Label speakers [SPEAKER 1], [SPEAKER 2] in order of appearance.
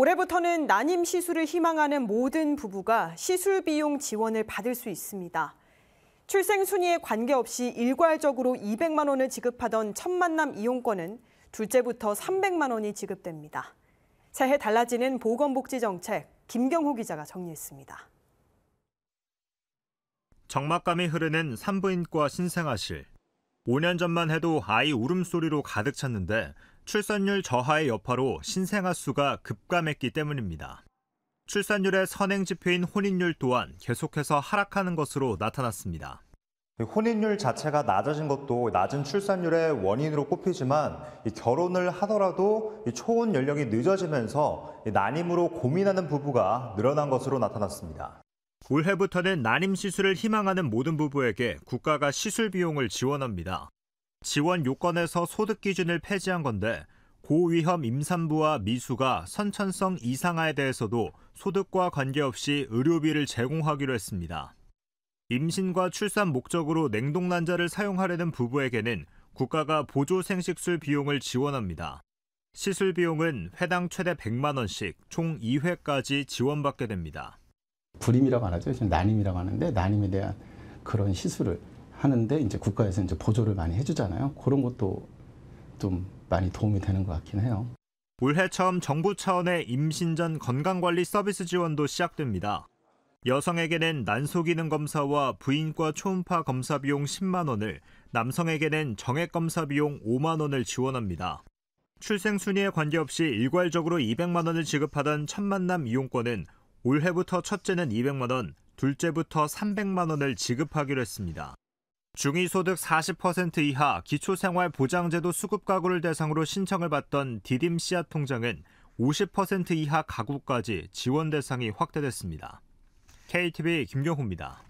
[SPEAKER 1] 올해부터는 난임 시술을 희망하는 모든 부부가 시술 비용 지원을 받을 수 있습니다. 출생 순위에 관계없이 일괄적으로 200만 원을 지급하던 첫 만남 이용권은 둘째부터 300만 원이 지급됩니다. 새해 달라지는 보건복지 정책 김경호 기자가 정리했습니다.
[SPEAKER 2] 정막감이 흐르는 산부인과 신생아실. 5년 전만 해도 아이 울음소리로 가득 찼는데 출산율 저하의 여파로 신생아 수가 급감했기 때문입니다. 출산율의 선행 지표인 혼인율 또한 계속해서 하락하는 것으로 나타났습니다. 혼인율 자체가 낮아진 것도 낮은 출산율의 원인으로 꼽히지만 결혼을 하더라도 초혼 연령이 늦어지면서 난임으로 고민하는 부부가 늘어난 것으로 나타났습니다. 올해부터는 난임 시술을 희망하는 모든 부부에게 국가가 시술 비용을 지원합니다. 지원 요건에서 소득 기준을 폐지한 건데 고위험 임산부와 미수가 선천성 이상화에 대해서도 소득과 관계없이 의료비를 제공하기로 했습니다. 임신과 출산 목적으로 냉동난자를 사용하려는 부부에게는 국가가 보조 생식술 비용을 지원합니다. 시술 비용은 회당 최대 100만 원씩 총 2회까지 지원받게 됩니다.
[SPEAKER 3] 불임이라고 안 하죠. 지금 난임이라고 하는데 난임에 대한 그런 시술을 하는데 이제 국가에서 이제 보조를 많이 해주잖아요. 그런 것도 좀 많이 도움이 되는 것 같긴 해요.
[SPEAKER 2] 올해 처음 정부 차원의 임신 전 건강관리 서비스 지원도 시작됩니다. 여성에게는 난소기능 검사와 부인과 초음파 검사 비용 10만 원을, 남성에게는 정액 검사 비용 5만 원을 지원합니다. 출생 순위에 관계없이 일괄적으로 200만 원을 지급하던 첫 만남 이용권은 올해부터 첫째는 200만 원, 둘째부터 300만 원을 지급하기로 했습니다. 중위소득 40% 이하 기초생활보장제도 수급 가구를 대상으로 신청을 받던 디딤 씨앗 통장은 50% 이하 가구까지 지원 대상이 확대됐습니다. KTV 김경호입니다.